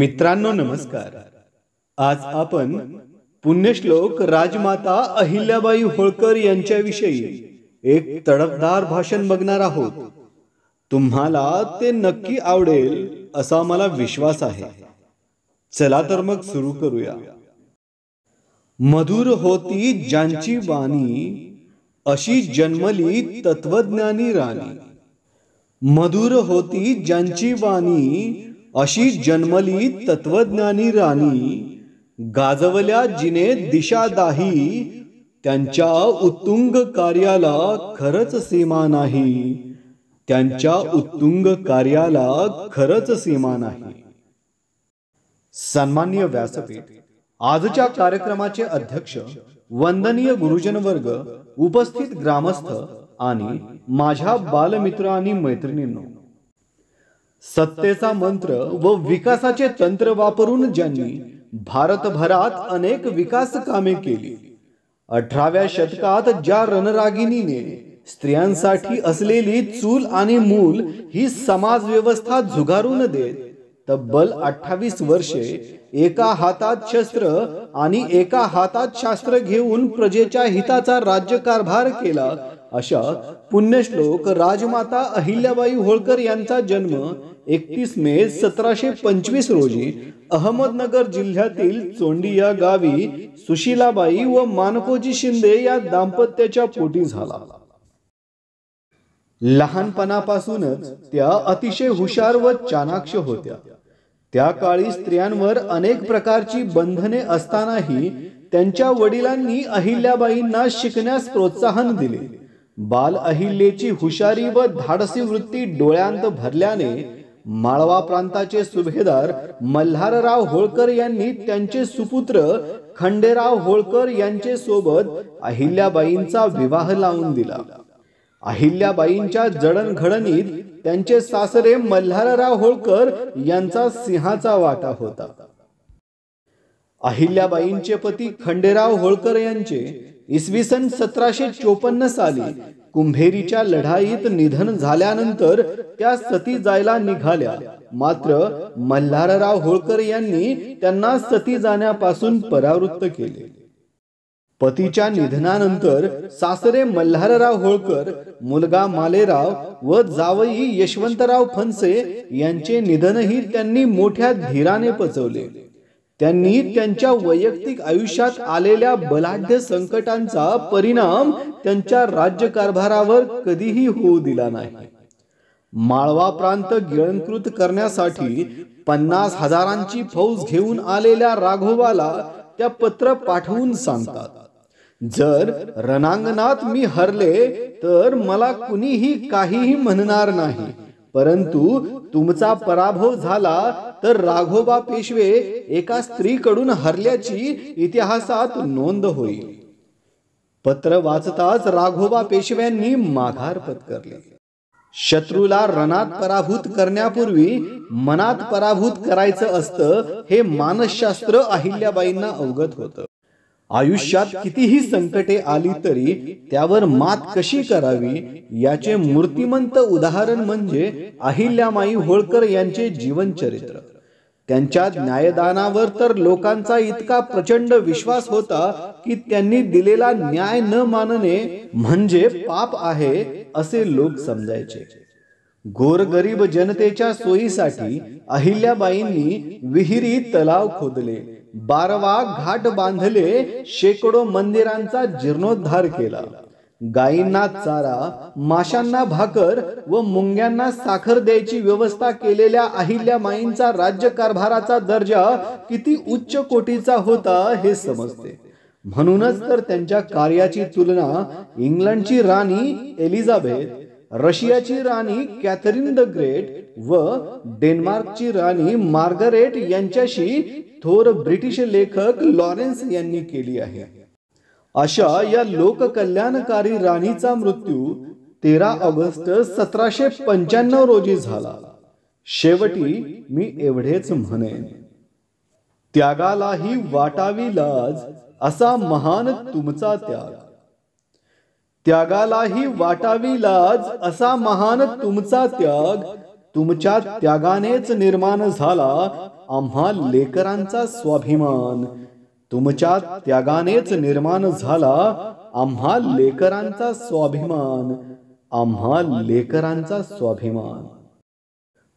मित्रांनो नमस्कार आज आपण पुण्यश्लोक राजमाता अहिल्याबाई होळकर यांच्याविषयी एक तड़कदार भाषण बघणार आहोत तुम्हाला ते नक्की आवडेल असा मला विश्वास आहे चला तर मग सुरू करूया मधुर होती ज्यांची वाणी अशी जन्मली तत्वज्ञानी राणी मधुर होती ज्यांची वाणी अशी जन्मली तत्वज्ञानी राणी गाजवल्या जिने दिशादाही त्यांच्या उत्तुंग कार्याला खरच सीमा नाही त्यांच्या उत्तुंग कार्याला खरच सीमा नाही सन्मान्य व्यासपीठ आजच्या कार्यक्रमाचे अध्यक्ष वंदनीय गुरुजन वर्ग उपस्थित ग्रामस्थ आणि माझ्या बालमित्र आणि मैत्रिणींना सत्तेचा मंत्र व विकासाचे तंत्र वापरून ज्यांनी भारतभरात अनेक विकास कामे केली अठराव्या शतकात ज्या रणरागिणीने स्त्रियांसाठी असलेली चूल आणि मूल ही समाज व्यवस्था झुगारून देत तब्बल अठ्ठावीस वर्षे एका हातात शस्त्र आणि एका हातात शास्त्र घेऊन प्रजेच्या हिताचा राज्यकारभार केला अशा पुण्यश्लोक राजमाता अहिल्याबाई होळकर यांचा जन्म एकतीस मे सतराशे पंचवीस रोजी अहमदनगर जिल्ह्यातील चोंडी या गावी सुशीलाबाई व मानकोजी शिंदे या दाम्पत्याच्या पोटी झाला लहानपणापासूनच त्या अतिशय हुशार व चाणाक्ष होत्या त्या काळी स्त्रियांवर अनेक प्रकारची बंधने असतानाही त्यांच्या वडिलांनी अहिल्याबाईंना शिकण्यास प्रोत्साहन दिले बाल अहिल्येची हुशारी व धाडसी वृत्ती डोळ्यांत भरल्याने माळवा प्रांताचे सुभेदार मल्हारराव होळकर यांनी त्यांचे सुपुत्र खंडेराव होळकर यांचे सोबत अहिल्याबाईंचा विवाह लावून दिला अहिल्याबाईंच्या जडणघडणीत त्यांचे सासरे मल्हारराव होळकर यांचा सिंहाचा वाटा होता अहिल्याबाईंचे पती खंडेराव होळकर यांचे इसवी सन सतराशे चोपन्न साली कुंभेरीच्या लढाईत निधन झाल्यानंतर त्या सती जायला निघाल्या मात्र मल्हारराव होळकर यांनी त्यांना सती जाण्यापासून परावृत्त केले पतीच्या निधनानंतर सासरे मल्हारराव होळकर मुलगा मालेराव व जावई यशवंतराव फनसे यांचे निधनही त्यांनी मोठ्या धीराने पचवले त्यांनी त्यांच्या वैयक्तिक आयुष्यात आलेल्या बलाढ्य संकटांचा परिणाम त्यांच्या राज्यकारभारावर कधीही होऊ दिला नाही माळवा प्रांत गिळंकृत करण्यासाठी पन्नास हजारांची फौज घेऊन आलेल्या राघोबाला त्या पत्र पाठवून सांगतात जर रणांगणात मी हरले तर मला कुणीही काहीही म्हणणार नाही परंतु तुमचा पराभव झाला तर राघोबा पेशवे एका स्त्रीकडून हरल्याची इतिहासात नोंद होईल पत्र वाचताच राघोबा पेशव्यांनी माघार पत्करले शत्रूला रणात पराभूत करण्यापूर्वी मनात पराभूत करायचं असतं हे मानसशास्त्र अहिल्याबाईंना अवगत होतं आयुष्यात कितीही संकटे आली तरी त्यावर मात कशी करावी याचे मूर्तिमंत उदाहरण म्हणजे, म्हणजे अहिल्यामाई होळकर यांचे जीवनचरित्र त्यांच्या न्यायदानावर तर लोकांचा इतका प्रचंड विश्वास होता की त्यांनी दिलेला न्याय न मानणे म्हणजे, म्हणजे पाप आहे असे लोक समजायचे गोरगरीब जनतेच्या सोयीसाठी अहिल्याबाईंनी विहिरी तलाव खोदले बारवा घाट बांधले शेकडो मंदिरांचा जीर्णोद्धार केला गायींना चारा माशांना भाकर व मुंग्यांना साखर द्यायची व्यवस्था केलेल्या अहिल्या माईंचा राज्यकारभाराचा दर्जा किती उच्च कोटीचा होता हे समजते म्हणूनच तर त्यांच्या कार्याची तुलना इंग्लंडची राणी एलिझाबेथ रशियाची राणी कॅथरीन द ग्रेट व डेन्मार्कची राणी मार्गरेट यांच्याशी थोर ब्रिटिश लेखक लॉरेन्स यांनी केली आहे अशा या लोककल्याणकारी राणीचा मृत्यू तेरा ऑगस्ट सतराशे पंच्याण्णव रोजी झाला शेवटी मी एवढेच म्हणेन त्यागालाही वाटावी लाज असा महान तुमचा त्याग त्यागालाही वाटावी लाज असा महान तुमचा त्याग तुमच्या त्यागानेच निर्माण झाला आम्हा लेकरांचा स्वाभिमान तुमच्या त्यागानेच निर्माण झाला आम्हा लेकरांचा स्वाभिमान आम्हा लेकरांचा स्वाभिमान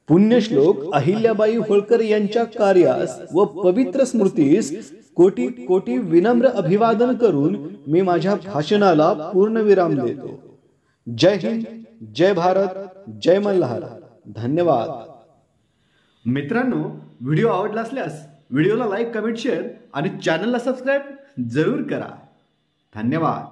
पुण्यश्लोक अहिल्याबाई होळकर यांच्या कार्यास व पवित्र स्मृतीस कोटी कोटी विनम्र अभिवादन करून मी माझ्या भाषणाला पूर्णविराम देतो जय हिंद जय भारत जय मल्हार धन्यवाद मित्रांनो व्हिडिओ आवडला असल्यास व्हिडिओला लाईक कमेंट शेअर आणि चॅनलला सबस्क्राईब जरूर करा धन्यवाद